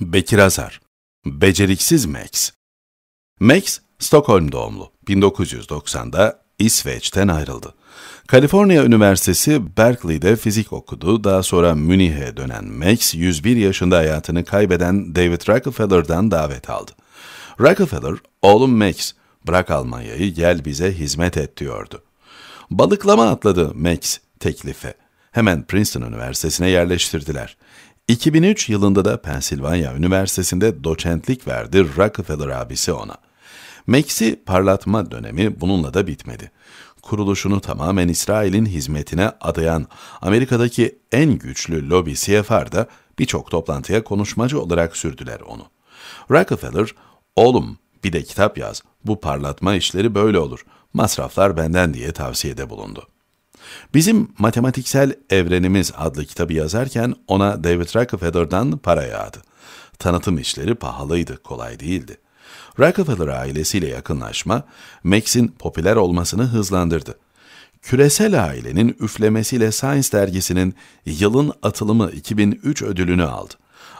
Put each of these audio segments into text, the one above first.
Bekir Azar Beceriksiz Max Max, Stockholm doğumlu. 1990'da İsveç'ten ayrıldı. Kaliforniya Üniversitesi Berkeley'de fizik okudu. Daha sonra Münih'e dönen Max, 101 yaşında hayatını kaybeden David Rockefeller'dan davet aldı. Rockefeller, oğlum Max, bırak Almanya'yı gel bize hizmet et diyordu. Balıklama atladı Max teklife. Hemen Princeton Üniversitesi'ne yerleştirdiler. 2003 yılında da Pensilvanya Üniversitesi'nde doçentlik verdi Rockefeller abisi ona. Max'i parlatma dönemi bununla da bitmedi. Kuruluşunu tamamen İsrail'in hizmetine adayan Amerika'daki en güçlü lobi da birçok toplantıya konuşmacı olarak sürdüler onu. Rockefeller, oğlum bir de kitap yaz, bu parlatma işleri böyle olur, masraflar benden diye tavsiyede bulundu. Bizim Matematiksel Evrenimiz adlı kitabı yazarken ona David Rockefeller'dan para yağdı. Tanıtım işleri pahalıydı, kolay değildi. Rockefeller ailesiyle yakınlaşma, Max'in popüler olmasını hızlandırdı. Küresel ailenin üflemesiyle Science dergisinin yılın atılımı 2003 ödülünü aldı.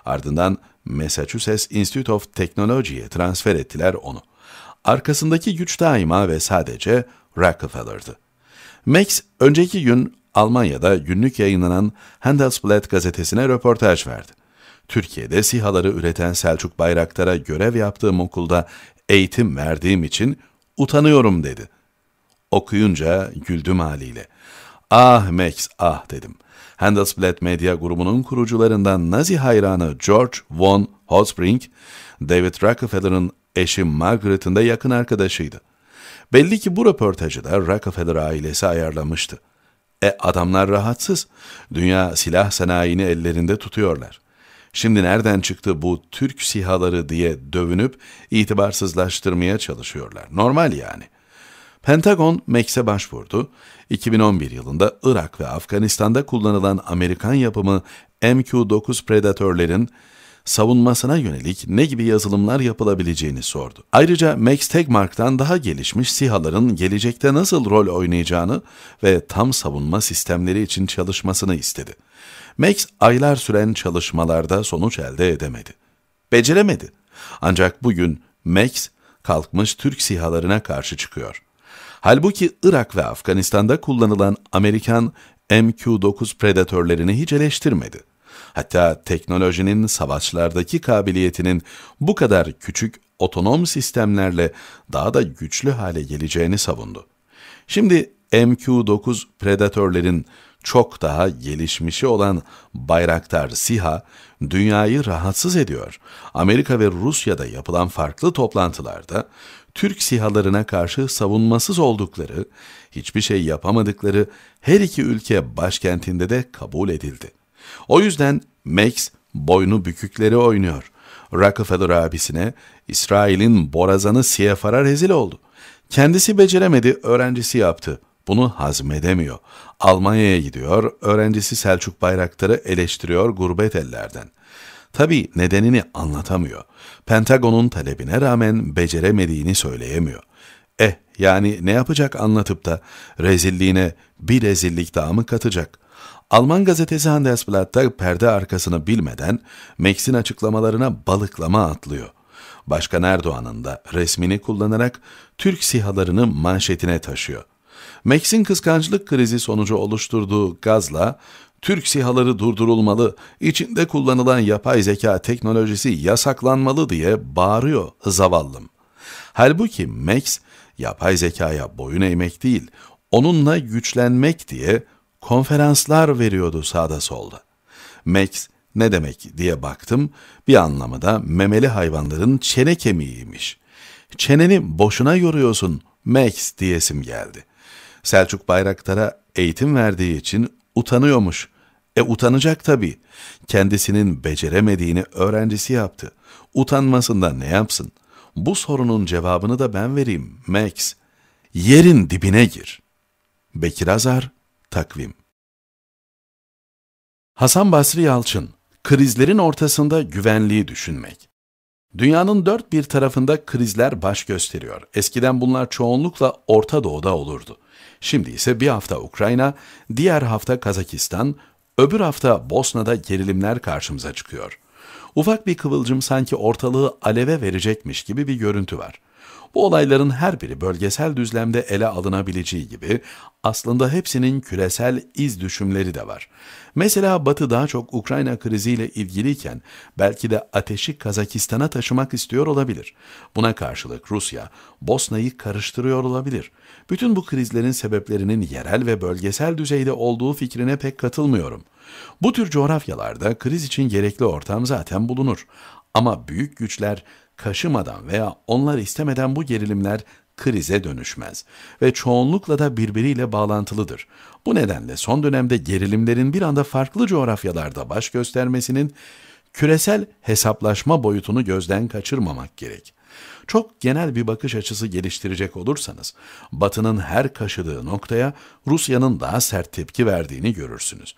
Ardından Massachusetts Institute of Technology'ye transfer ettiler onu. Arkasındaki güç daima ve sadece Rockefeller'dı. Max önceki gün Almanya'da günlük yayınlanan Handelsblatt gazetesine röportaj verdi. Türkiye'de sihaları üreten Selçuk Bayraktar'a görev yaptığım okulda eğitim verdiğim için utanıyorum dedi. Okuyunca güldüm haliyle. Ah Max ah dedim. Handelsblatt Medya grubunun kurucularından Nazi hayranı George von Hotspring, David Rockefeller'ın eşi Margaret'ın da yakın arkadaşıydı. Belli ki bu röportajı da Rockefeller ailesi ayarlamıştı. E adamlar rahatsız. Dünya silah sanayini ellerinde tutuyorlar. Şimdi nereden çıktı bu Türk sihaları diye dövünüp itibarsızlaştırmaya çalışıyorlar. Normal yani. Pentagon MEX'e başvurdu. 2011 yılında Irak ve Afganistan'da kullanılan Amerikan yapımı MQ-9 Predator'lerin savunmasına yönelik ne gibi yazılımlar yapılabileceğini sordu. Ayrıca Max Tegmark'tan daha gelişmiş SİHA'ların gelecekte nasıl rol oynayacağını ve tam savunma sistemleri için çalışmasını istedi. Max aylar süren çalışmalarda sonuç elde edemedi. Beceremedi. Ancak bugün Max kalkmış Türk SİHA'larına karşı çıkıyor. Halbuki Irak ve Afganistan'da kullanılan Amerikan MQ-9 Predatörlerini hiç eleştirmedi. Hatta teknolojinin savaşlardaki kabiliyetinin bu kadar küçük otonom sistemlerle daha da güçlü hale geleceğini savundu. Şimdi MQ-9 Predator'lerin çok daha gelişmişi olan Bayraktar SİHA dünyayı rahatsız ediyor. Amerika ve Rusya'da yapılan farklı toplantılarda Türk SİHA'larına karşı savunmasız oldukları, hiçbir şey yapamadıkları her iki ülke başkentinde de kabul edildi. O yüzden Max boynu bükükleri oynuyor. Rockefeller abisine İsrail'in borazanı CFR'a rezil oldu. Kendisi beceremedi, öğrencisi yaptı. Bunu hazmedemiyor. Almanya'ya gidiyor, öğrencisi Selçuk Bayraktar'ı eleştiriyor gurbet ellerden. Tabii nedenini anlatamıyor. Pentagon'un talebine rağmen beceremediğini söyleyemiyor. Eh yani ne yapacak anlatıp da rezilliğine bir rezillik daha mı katacak? Alman gazetesi Handelsblatt'ta perde arkasını bilmeden Meksin açıklamalarına balıklama atlıyor. Başkan Erdoğan'ın da resmini kullanarak Türk sihalarını manşetine taşıyor. Meksin kıskançlık krizi sonucu oluşturduğu gazla Türk sihaları durdurulmalı, içinde kullanılan yapay zeka teknolojisi yasaklanmalı diye bağırıyor zavallım. Halbuki Meks yapay zekaya boyun eğmek değil, onunla güçlenmek diye konferanslar veriyordu sağda solda. Max ne demek diye baktım, bir anlamı da memeli hayvanların çene kemiğiymiş. Çeneni boşuna yoruyorsun Max diyesim geldi. Selçuk Bayraktar'a eğitim verdiği için utanıyormuş. E utanacak tabii. Kendisinin beceremediğini öğrencisi yaptı. Utanmasından ne yapsın?'' Bu sorunun cevabını da ben vereyim. Max, yerin dibine gir. Bekir Azar, Takvim Hasan Basri Yalçın, krizlerin ortasında güvenliği düşünmek. Dünyanın dört bir tarafında krizler baş gösteriyor. Eskiden bunlar çoğunlukla Orta Doğu'da olurdu. Şimdi ise bir hafta Ukrayna, diğer hafta Kazakistan, öbür hafta Bosna'da gerilimler karşımıza çıkıyor. Ufak bir kıvılcım sanki ortalığı aleve verecekmiş gibi bir görüntü var. Bu olayların her biri bölgesel düzlemde ele alınabileceği gibi aslında hepsinin küresel iz düşümleri de var. Mesela Batı daha çok Ukrayna kriziyle ilgiliyken belki de ateşi Kazakistan'a taşımak istiyor olabilir. Buna karşılık Rusya, Bosna'yı karıştırıyor olabilir. Bütün bu krizlerin sebeplerinin yerel ve bölgesel düzeyde olduğu fikrine pek katılmıyorum. Bu tür coğrafyalarda kriz için gerekli ortam zaten bulunur. Ama büyük güçler kaşımadan veya onlar istemeden bu gerilimler krize dönüşmez ve çoğunlukla da birbiriyle bağlantılıdır. Bu nedenle son dönemde gerilimlerin bir anda farklı coğrafyalarda baş göstermesinin küresel hesaplaşma boyutunu gözden kaçırmamak gerek. Çok genel bir bakış açısı geliştirecek olursanız, Batı'nın her kaşıdığı noktaya Rusya'nın daha sert tepki verdiğini görürsünüz.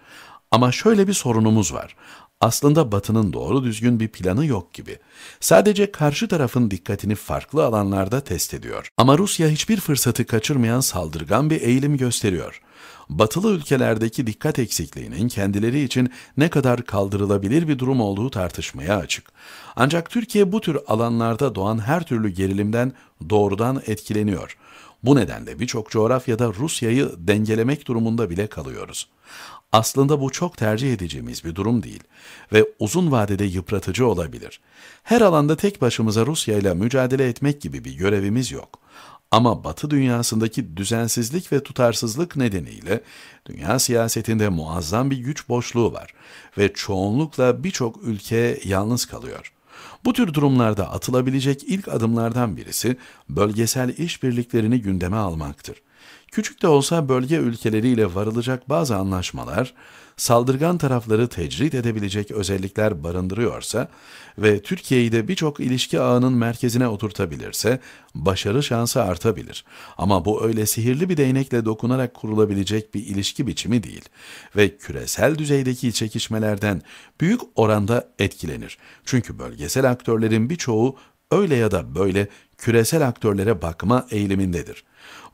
Ama şöyle bir sorunumuz var. Aslında Batı'nın doğru düzgün bir planı yok gibi. Sadece karşı tarafın dikkatini farklı alanlarda test ediyor. Ama Rusya hiçbir fırsatı kaçırmayan saldırgan bir eğilim gösteriyor. Batılı ülkelerdeki dikkat eksikliğinin kendileri için ne kadar kaldırılabilir bir durum olduğu tartışmaya açık. Ancak Türkiye bu tür alanlarda doğan her türlü gerilimden doğrudan etkileniyor. Bu nedenle birçok coğrafyada Rusya'yı dengelemek durumunda bile kalıyoruz. Aslında bu çok tercih edeceğimiz bir durum değil ve uzun vadede yıpratıcı olabilir. Her alanda tek başımıza Rusya ile mücadele etmek gibi bir görevimiz yok. Ama Batı dünyasındaki düzensizlik ve tutarsızlık nedeniyle dünya siyasetinde muazzam bir güç boşluğu var ve çoğunlukla birçok ülke yalnız kalıyor.'' Bu tür durumlarda atılabilecek ilk adımlardan birisi bölgesel işbirliklerini gündeme almaktır. Küçük de olsa bölge ülkeleriyle varılacak bazı anlaşmalar, saldırgan tarafları tecrit edebilecek özellikler barındırıyorsa ve Türkiye'yi de birçok ilişki ağının merkezine oturtabilirse başarı şansı artabilir. Ama bu öyle sihirli bir değnekle dokunarak kurulabilecek bir ilişki biçimi değil ve küresel düzeydeki çekişmelerden büyük oranda etkilenir. Çünkü bölgesel aktörlerin birçoğu öyle ya da böyle küresel aktörlere bakma eğilimindedir.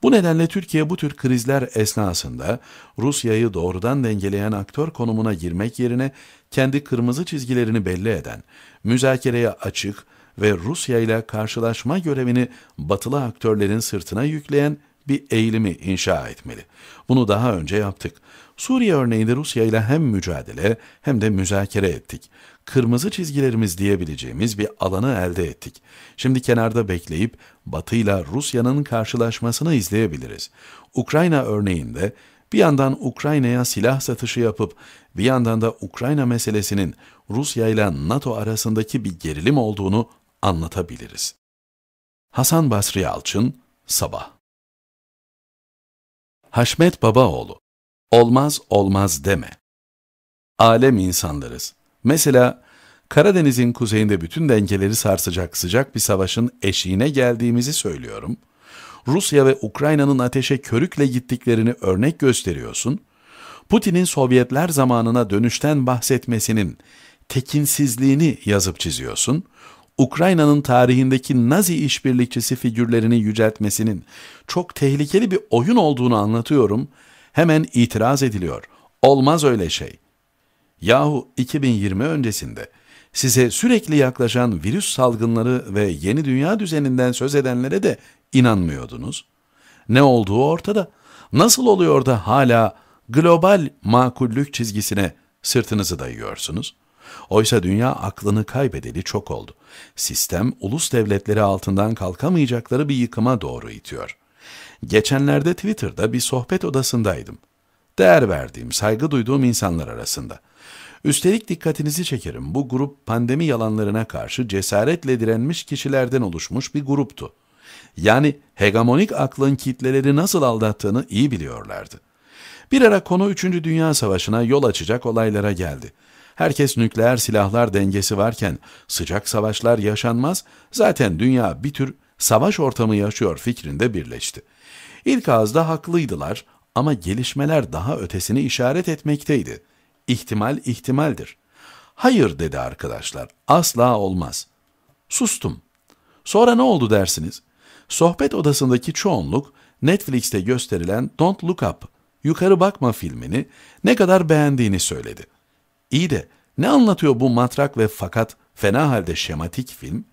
Bu nedenle Türkiye bu tür krizler esnasında Rusya'yı doğrudan dengeleyen aktör konumuna girmek yerine kendi kırmızı çizgilerini belli eden, müzakereye açık ve Rusya ile karşılaşma görevini batılı aktörlerin sırtına yükleyen bir eğilimi inşa etmeli. Bunu daha önce yaptık. Suriye örneğinde Rusya ile hem mücadele hem de müzakere ettik. Kırmızı çizgilerimiz diyebileceğimiz bir alanı elde ettik. Şimdi kenarda bekleyip Batı ile Rusya'nın karşılaşmasını izleyebiliriz. Ukrayna örneğinde bir yandan Ukrayna'ya silah satışı yapıp bir yandan da Ukrayna meselesinin Rusya ile NATO arasındaki bir gerilim olduğunu anlatabiliriz. Hasan Basri Alçın, Sabah Haşmet Babaoğlu Olmaz olmaz deme. Alem insanlarız. Mesela Karadeniz'in kuzeyinde bütün dengeleri sarsacak sıcak bir savaşın eşiğine geldiğimizi söylüyorum. Rusya ve Ukrayna'nın ateşe körükle gittiklerini örnek gösteriyorsun. Putin'in Sovyetler zamanına dönüşten bahsetmesinin tekinsizliğini yazıp çiziyorsun. Ukrayna'nın tarihindeki Nazi işbirlikçisi figürlerini yüceltmesinin çok tehlikeli bir oyun olduğunu anlatıyorum Hemen itiraz ediliyor. Olmaz öyle şey. Yahu 2020 öncesinde size sürekli yaklaşan virüs salgınları ve yeni dünya düzeninden söz edenlere de inanmıyordunuz. Ne olduğu ortada. Nasıl oluyor da hala global makullük çizgisine sırtınızı dayıyorsunuz? Oysa dünya aklını kaybedeli çok oldu. Sistem ulus devletleri altından kalkamayacakları bir yıkıma doğru itiyor.'' Geçenlerde Twitter'da bir sohbet odasındaydım. Değer verdiğim, saygı duyduğum insanlar arasında. Üstelik dikkatinizi çekerim bu grup pandemi yalanlarına karşı cesaretle direnmiş kişilerden oluşmuş bir gruptu. Yani hegemonik aklın kitleleri nasıl aldattığını iyi biliyorlardı. Bir ara konu 3. Dünya Savaşı'na yol açacak olaylara geldi. Herkes nükleer silahlar dengesi varken sıcak savaşlar yaşanmaz, zaten dünya bir tür savaş ortamı yaşıyor fikrinde birleşti. İlk ağızda haklıydılar ama gelişmeler daha ötesini işaret etmekteydi. İhtimal ihtimaldir. Hayır dedi arkadaşlar, asla olmaz. Sustum. Sonra ne oldu dersiniz? Sohbet odasındaki çoğunluk Netflix'te gösterilen Don't Look Up, Yukarı Bakma filmini ne kadar beğendiğini söyledi. İyi de ne anlatıyor bu matrak ve fakat fena halde şematik film?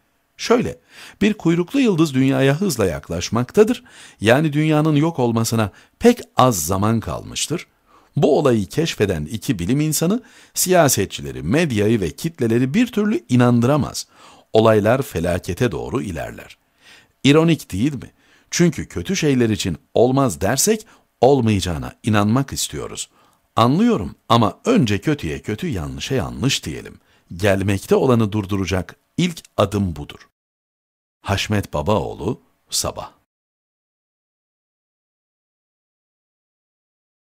Şöyle, bir kuyruklu yıldız dünyaya hızla yaklaşmaktadır, yani dünyanın yok olmasına pek az zaman kalmıştır. Bu olayı keşfeden iki bilim insanı, siyasetçileri, medyayı ve kitleleri bir türlü inandıramaz. Olaylar felakete doğru ilerler. İronik değil mi? Çünkü kötü şeyler için olmaz dersek olmayacağına inanmak istiyoruz. Anlıyorum ama önce kötüye kötü yanlışa yanlış diyelim. Gelmekte olanı durduracak ilk adım budur. Haşmet Babaoğlu Sabah